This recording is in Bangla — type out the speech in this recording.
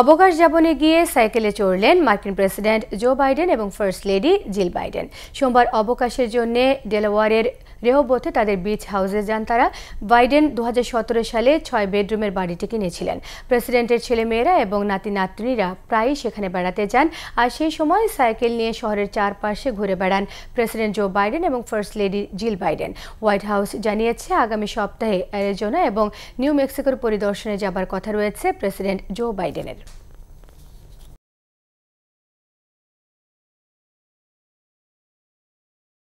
অবকাশ যাপনে গিয়ে সাইকেলে চড়লেন মার্কিন প্রেসিডেন্ট জো বাইডেন এবং ফার্স্ট লেডি জিল বাইডেন সোমবার অবকাশের জন্য ডেলাওয়ারের রেহবোথে তাদের বিচ হাউসে যান তারা বাইডেন দু সালে ছয় বেডরুমের বাড়িটি কিনেছিলেন প্রেসিডেন্টের ছেলেমেয়েরা এবং নাতি নাতনিরা প্রায়ই সেখানে বেড়াতে যান আর সেই সময় সাইকেল নিয়ে শহরের চারপাশে ঘুরে বেড়ান প্রেসিডেন্ট জো বাইডেন এবং first lady Jill Biden White House জানিয়েছে আগামী সপ্তাহে অ্যারেজোনা এবং নিউ মেক্সিকোর পরিদর্শনে যাবার কথা রয়েছে প্রেসিডেন্ট জো বাইডেনের